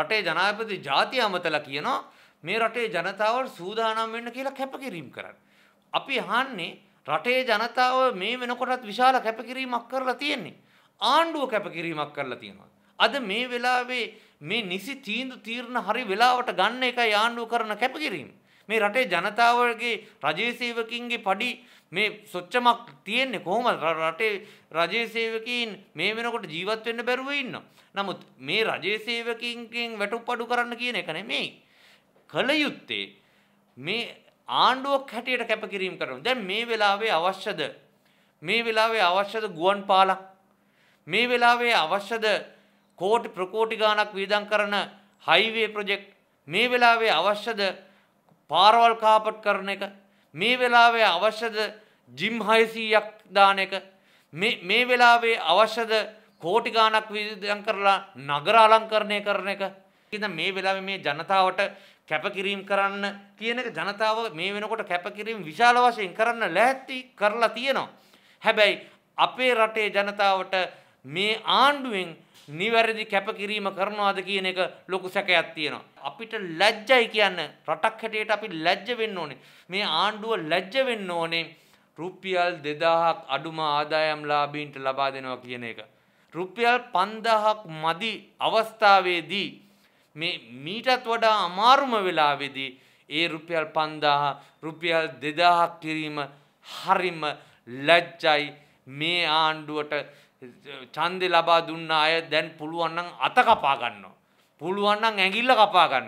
රටේ ජනාධිපති ජාතිය අමතලා කියනවා මේ රටේ ජනතාවට සූදානම් වෙන්න කියලා කැපකිරීම කරන්න. අපි අහන්නේ රටේ ජනතාව මේ වෙනකොටත් විශාල කැපකිරීමක් කරලා තියෙන්නේ. ආණ්ඩුව කැපකිරීමක් කරලා තියෙනවා. අද මේ වෙලාවේ මේ නිසි තීන්දුව තීරණ හරි වෙලාවට ගන්න එකයි ආණ්ඩුව කරන කැපකිරීම. මේ රටේ ජනතාවගේ රජයේ සේවකින්ගේ padi මේ සොච්චමක් තියෙන්නේ කොහොමද රටේ රජයේ සේවකීන් මේ වෙනකොට ජීවත් වෙන්න බැරුව ඉන්නවා. නමුත් මේ රජයේ සේවකින්ගෙන් වැටුප්පඩු කරන්න කියන එක නෙමෙයි. කල යුත්තේ මේ ආණ්ඩුවක් හැටියට කැපකිරීම කරනවා. දැන් මේ වෙලාවේ අවශ්‍යද මේ වෙලාවේ අවශ්‍යද ගුවන් පාලක් මේ වෙලාවේ අවශ්‍යද කෝටි ප්‍රකෝටි ගාණක් වියදම් කරන හයිවේ ප්‍රොජෙක්ට් මේ වෙලාවේ අවශ්‍යද පාරවල් කාපට් කරන එක මේ වෙලාවේ අවශ්‍යද ජිම් හයිසීයක් දාන එක මේ වෙලාවේ අවශ්‍යද කෝටි ගානක් විදන් කරලා නගර අලංකරණය කරන එක ඉතින් මේ වෙලාවේ මේ ජනතාවට කැපකිරීම කරන්න කියන එක ජනතාව මේ වෙනකොට කැපකිරීම විශාල වශයෙන් කරන්න ලැහැත්ති කරලා තියෙනවා හැබැයි අපේ රටේ ජනතාවට මේ ආණ්ඩුවෙන් නිවැරදි කැපකිරීම කරනවාද කියන එක ලොකු සැකයක් තියෙනවා. අපිට ලැජ්ජයි කියන්න රටක් හැටියට අපි ලැජ්ජ වෙන්න ඕනේ. මේ ආණ්ඩුව ලැජ්ජ වෙන්න ඕනේ රුපියල් 2000ක් අඩුම ආදායම්ලාභීන්ට ලබා දෙනවා කියන එක. රුපියල් 5000ක් මදි අවස්ථාවේදී මේ මීටත් වඩා අමාරුම වෙලාවේදී ඒ රුපියල් 5000 රුපියල් 2000ක් කිරීම හරිම ලැජ්ජයි මේ ආණ්ඩුවට ඡන්දේ ලබා දුන්න අය දැන් පුළුවන් නම් අත කපා ගන්නවා. පුළුවන් නම් ඇඟිල්ල කපා ගන්න.